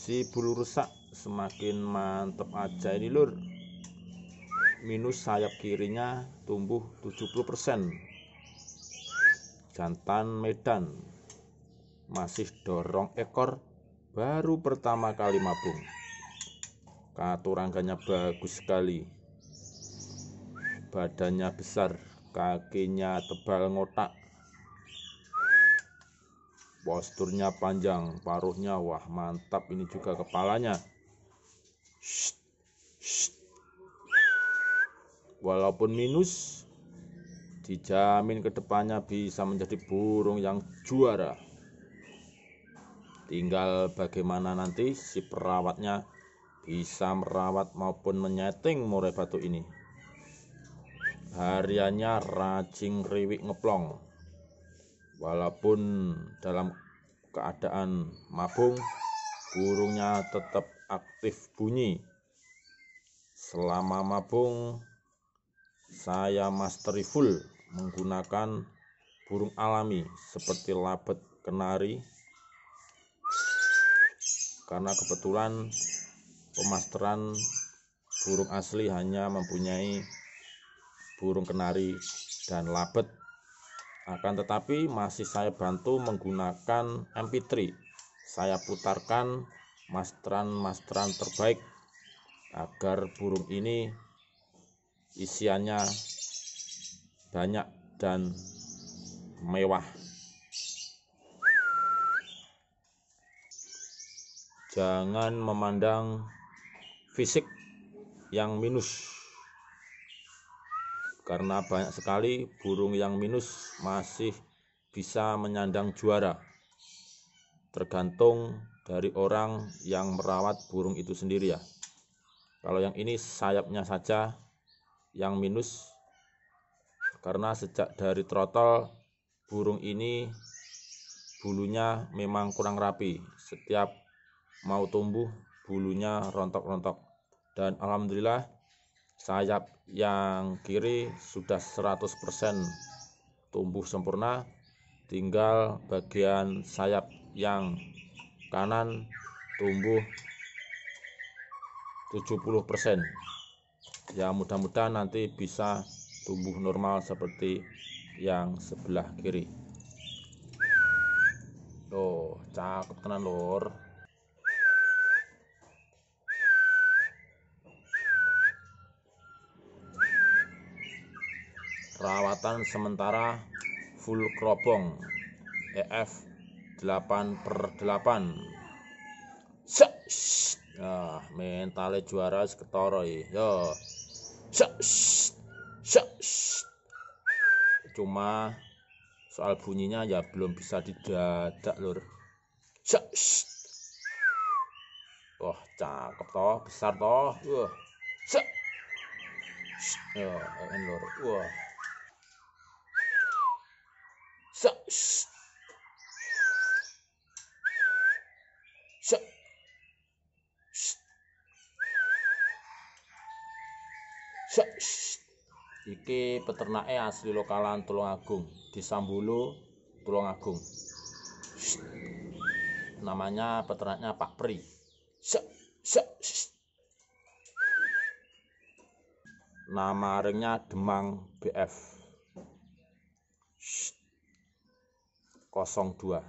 si bulu rusak semakin mantep aja ini lur minus sayap kirinya tumbuh 70% jantan medan masih dorong ekor baru pertama kali mabung katurangganya bagus sekali badannya besar kakinya tebal ngotak posturnya panjang paruhnya wah mantap ini juga kepalanya walaupun minus dijamin kedepannya bisa menjadi burung yang juara tinggal bagaimana nanti si perawatnya bisa merawat maupun menyeting murai batu ini hariannya rajing riwik ngeplong walaupun dalam keadaan mabung burungnya tetap aktif bunyi selama mabung saya mastery full menggunakan burung alami seperti labet kenari karena kebetulan pemasteran burung asli hanya mempunyai burung kenari, dan labet. Akan tetapi masih saya bantu menggunakan MP3. Saya putarkan masteran-masteran terbaik agar burung ini isiannya banyak dan mewah. Jangan memandang fisik yang minus karena banyak sekali burung yang minus masih bisa menyandang juara. Tergantung dari orang yang merawat burung itu sendiri ya. Kalau yang ini sayapnya saja yang minus karena sejak dari trotol burung ini bulunya memang kurang rapi. Setiap mau tumbuh bulunya rontok-rontok. Dan alhamdulillah sayap yang kiri sudah 100% tumbuh sempurna tinggal bagian sayap yang kanan tumbuh 70% ya mudah-mudahan nanti bisa tumbuh normal seperti yang sebelah kiri Oh, cakep tenan lor Rawatan sementara full kropong EF 8 per 8 Nah, mentalnya juara seketoro yo. Cuma soal bunyinya ya belum bisa didadak lur. Wah, cakep toh, besar toh. Wah. Ya, Yo, en lur. Wah. So, so, so, iki peternaknya asli lokalan Tulungagung, Tulung Tulungagung. Namanya peternaknya Pak Pri. Se, se, Nama ringnya Demang BF. 02